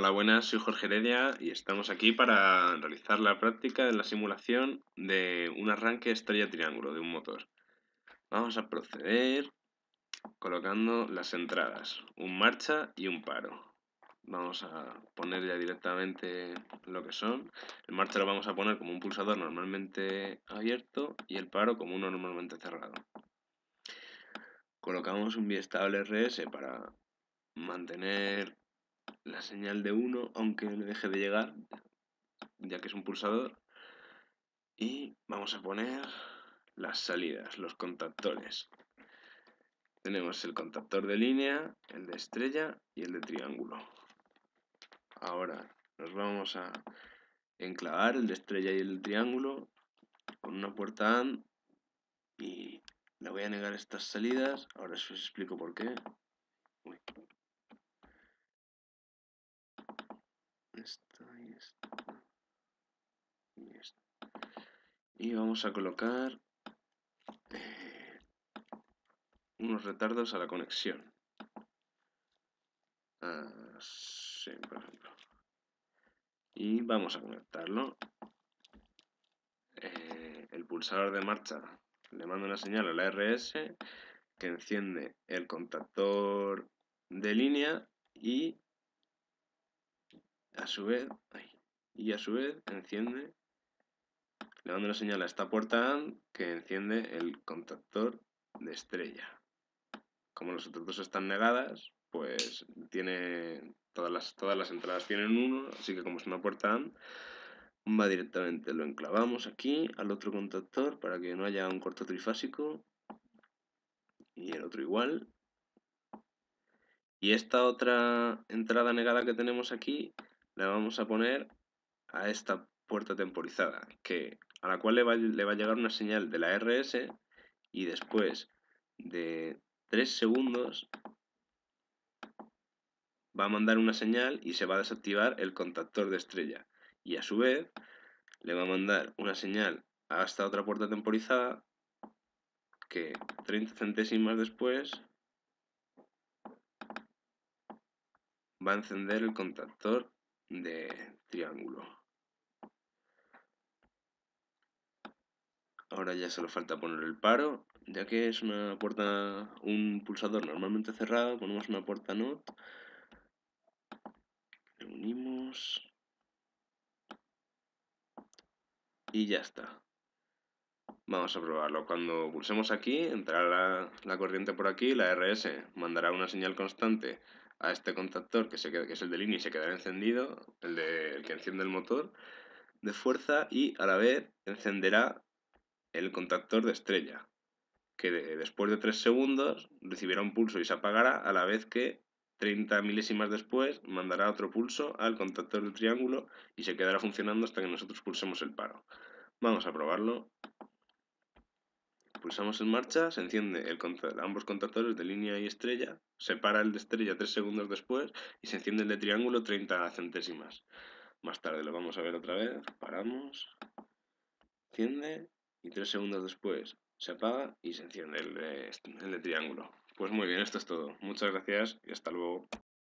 Hola, buenas, soy Jorge Heredia y estamos aquí para realizar la práctica de la simulación de un arranque estrella triángulo de un motor. Vamos a proceder colocando las entradas, un marcha y un paro. Vamos a poner ya directamente lo que son. El marcha lo vamos a poner como un pulsador normalmente abierto y el paro como uno normalmente cerrado. Colocamos un biestable RS para mantener la señal de 1, aunque le deje de llegar, ya que es un pulsador. Y vamos a poner las salidas, los contactores. Tenemos el contactor de línea, el de estrella y el de triángulo. Ahora nos vamos a enclavar el de estrella y el triángulo con una puerta AND y le voy a negar estas salidas. Ahora os explico por qué. y y vamos a colocar eh, unos retardos a la conexión. Así, por ejemplo. Y vamos a conectarlo. Eh, el pulsador de marcha le manda una señal a la RS que enciende el contactor de línea y a su vez, y a su vez enciende, le mando la señal a esta puerta AND, que enciende el contactor de estrella. Como las otras dos están negadas, pues tiene todas las, todas las entradas tienen uno, así que como es una puerta AND, va directamente, lo enclavamos aquí al otro contactor para que no haya un corto trifásico y el otro igual. Y esta otra entrada negada que tenemos aquí la vamos a poner a esta puerta temporizada, que, a la cual le va, le va a llegar una señal de la RS y después de 3 segundos va a mandar una señal y se va a desactivar el contactor de estrella. Y a su vez le va a mandar una señal a esta otra puerta temporizada que 30 centésimas después va a encender el contactor de triángulo. Ahora ya solo falta poner el paro, ya que es una puerta, un pulsador normalmente cerrado, ponemos una puerta NOT, reunimos y ya está. Vamos a probarlo. Cuando pulsemos aquí, entrará la corriente por aquí, la RS mandará una señal constante a este contactor que, se es el de línea y se quedará encendido, el, de, que enciende el motor de fuerza y a la vez encenderá el contactor de estrella, que después de 3 segundos recibirá un pulso y se apagará a la vez que 30 milésimas después mandará otro pulso al contactor del triángulo y se quedará funcionando hasta que nosotros pulsemos el paro. Vamos a probarlo. Pulsamos en marcha, se enciende el ambos contactores de línea y estrella, se para el de estrella tres segundos después y se enciende el de triángulo 30 centésimas. Más tarde lo vamos a ver otra vez, paramos, enciende y tres segundos después se apaga y se enciende el el de triángulo. Pues muy bien, esto es todo. Muchas gracias y hasta luego.